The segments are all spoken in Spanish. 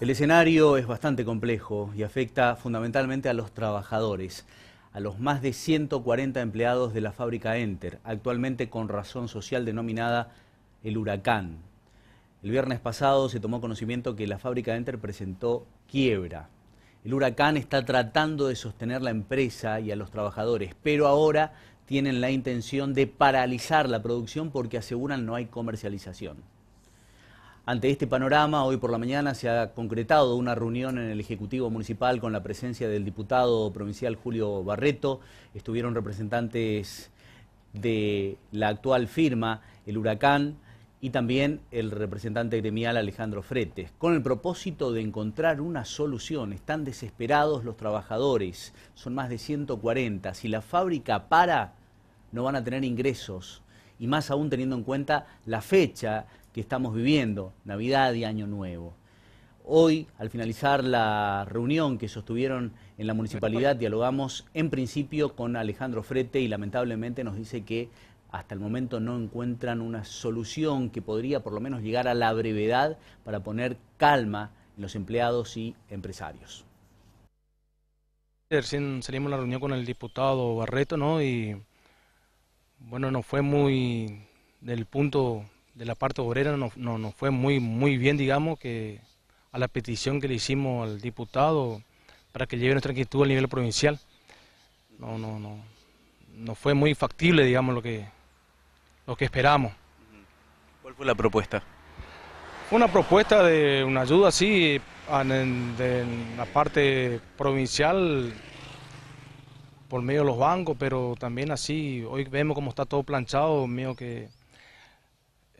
El escenario es bastante complejo y afecta fundamentalmente a los trabajadores, a los más de 140 empleados de la fábrica Enter, actualmente con razón social denominada el huracán. El viernes pasado se tomó conocimiento que la fábrica Enter presentó quiebra. El huracán está tratando de sostener la empresa y a los trabajadores, pero ahora tienen la intención de paralizar la producción porque aseguran no hay comercialización. Ante este panorama, hoy por la mañana se ha concretado una reunión en el Ejecutivo Municipal con la presencia del diputado provincial Julio Barreto. Estuvieron representantes de la actual firma, el Huracán, y también el representante gremial Alejandro Fretes, con el propósito de encontrar una solución. Están desesperados los trabajadores, son más de 140. Si la fábrica para, no van a tener ingresos y más aún teniendo en cuenta la fecha que estamos viviendo, Navidad y Año Nuevo. Hoy, al finalizar la reunión que sostuvieron en la municipalidad, pues, dialogamos en principio con Alejandro Frete y lamentablemente nos dice que hasta el momento no encuentran una solución que podría por lo menos llegar a la brevedad para poner calma en los empleados y empresarios. Recién salimos la reunión con el diputado Barreto, ¿no? Y bueno, no fue muy, del punto de la parte obrera, no, no fue muy, muy bien, digamos, que a la petición que le hicimos al diputado para que lleve nuestra inquietud a nivel provincial. No, no, no, no fue muy factible, digamos, lo que, lo que esperamos. ¿Cuál fue la propuesta? Fue una propuesta de una ayuda así, de la parte provincial, por medio de los bancos, pero también así, hoy vemos como está todo planchado, mío que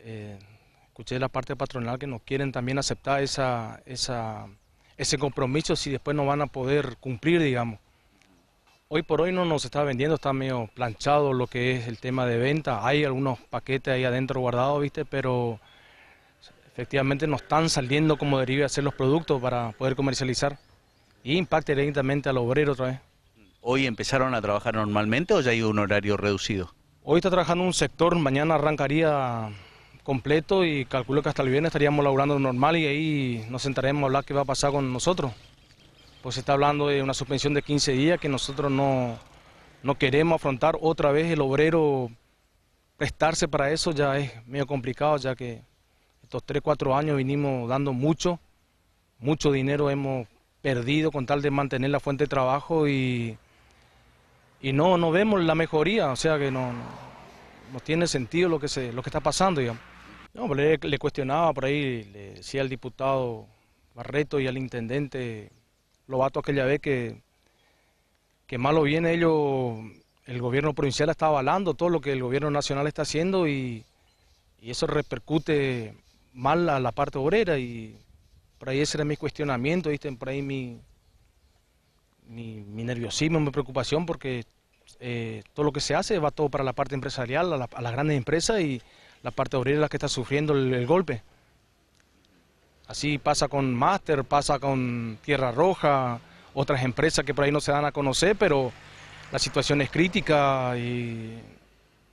eh, escuché la parte patronal que nos quieren también aceptar esa, ese compromiso si después no van a poder cumplir, digamos. Hoy por hoy no nos está vendiendo, está medio planchado lo que es el tema de venta. Hay algunos paquetes ahí adentro guardados, ¿viste? Pero efectivamente no están saliendo como deriva, hacer los productos para poder comercializar. Y impacta directamente al obrero otra vez. ¿Hoy empezaron a trabajar normalmente o ya hay un horario reducido? Hoy está trabajando un sector, mañana arrancaría completo y calculo que hasta el viernes estaríamos laburando normal y ahí nos sentaremos a hablar qué va a pasar con nosotros. Pues se está hablando de una suspensión de 15 días que nosotros no, no queremos afrontar otra vez el obrero prestarse para eso ya es medio complicado, ya que estos 3, 4 años vinimos dando mucho, mucho dinero hemos perdido con tal de mantener la fuente de trabajo y y no, no vemos la mejoría, o sea que no, no, tiene sentido lo que, se, lo que está pasando, No, le, cuestionaba por ahí, le decía al diputado Barreto y al intendente Lobato aquella vez que, que malo viene ellos, el gobierno provincial está avalando todo lo que el gobierno nacional está haciendo y, y eso repercute mal a la parte obrera y por ahí ese era mi cuestionamiento, ¿viste? por ahí mi, mi, nerviosismo, mi preocupación, porque eh, todo lo que se hace va todo para la parte empresarial, a, las grandes empresas y la parte obrera es la que está sufriendo el, golpe. Así pasa con Master, pasa con Tierra Roja, otras empresas que por ahí no se dan a conocer, pero la situación es crítica y,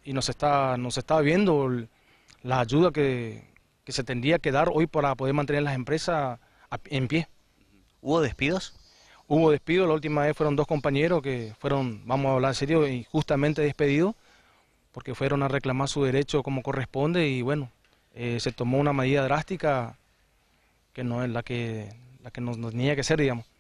nos, está, nos está viendo la ayuda que, que se tendría que dar hoy para poder mantener las empresas en pie. ¿Hubo despidos? Hubo despido, la última vez fueron dos compañeros que fueron, vamos a hablar en serio, injustamente despedidos, porque fueron a reclamar su derecho como corresponde y bueno, eh, se tomó una medida drástica que no es la que, la que nos, nos tenía que ser, digamos.